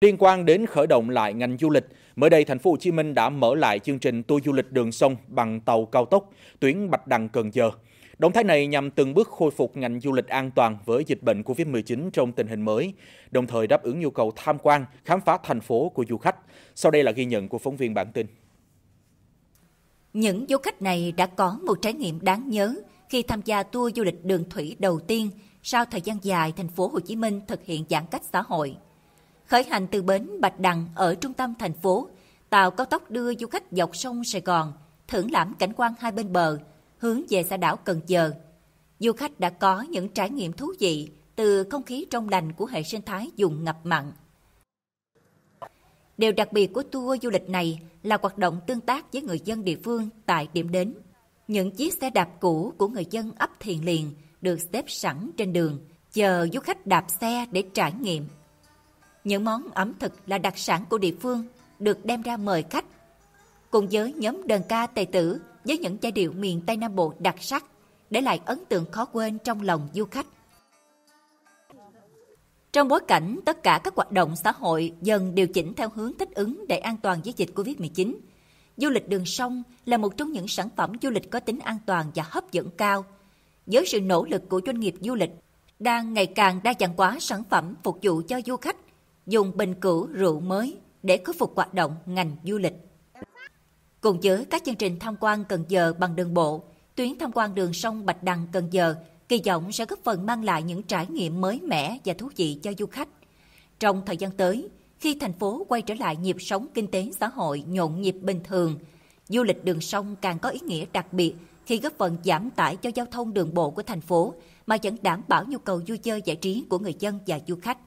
Liên quan đến khởi động lại ngành du lịch, mới đây thành phố Hồ Chí Minh đã mở lại chương trình tour du lịch đường sông bằng tàu cao tốc tuyến Bạch Đằng Cần Giờ. Động thái này nhằm từng bước khôi phục ngành du lịch an toàn với dịch bệnh Covid-19 trong tình hình mới, đồng thời đáp ứng nhu cầu tham quan, khám phá thành phố của du khách. Sau đây là ghi nhận của phóng viên bản tin. Những du khách này đã có một trải nghiệm đáng nhớ khi tham gia tour du lịch đường thủy đầu tiên sau thời gian dài thành phố Hồ Chí Minh thực hiện giãn cách xã hội. Khởi hành từ bến Bạch Đằng ở trung tâm thành phố, tàu cao tốc đưa du khách dọc sông Sài Gòn, thưởng lãm cảnh quan hai bên bờ, hướng về xã đảo Cần Giờ. Du khách đã có những trải nghiệm thú vị từ không khí trong lành của hệ sinh thái vùng ngập mặn. Điều đặc biệt của tour du lịch này là hoạt động tương tác với người dân địa phương tại điểm đến. Những chiếc xe đạp cũ của người dân ấp Thiền Liền được xếp sẵn trên đường, chờ du khách đạp xe để trải nghiệm những món ẩm thực là đặc sản của địa phương được đem ra mời khách. Cùng với nhóm đờn ca tài tử với những giai điệu miền Tây Nam Bộ đặc sắc để lại ấn tượng khó quên trong lòng du khách. Trong bối cảnh tất cả các hoạt động xã hội dần điều chỉnh theo hướng thích ứng để an toàn với dịch Covid-19, du lịch đường sông là một trong những sản phẩm du lịch có tính an toàn và hấp dẫn cao. Với sự nỗ lực của doanh nghiệp du lịch đang ngày càng đa dạng hóa sản phẩm phục vụ cho du khách dùng bình cũ rượu mới để khôi phục hoạt động ngành du lịch. Cùng với các chương trình tham quan Cần Giờ bằng đường bộ, tuyến tham quan đường sông Bạch Đằng Cần Giờ kỳ vọng sẽ góp phần mang lại những trải nghiệm mới mẻ và thú vị cho du khách. Trong thời gian tới, khi thành phố quay trở lại nhịp sống kinh tế xã hội nhộn nhịp bình thường, du lịch đường sông càng có ý nghĩa đặc biệt khi góp phần giảm tải cho giao thông đường bộ của thành phố mà vẫn đảm bảo nhu cầu vui chơi giải trí của người dân và du khách.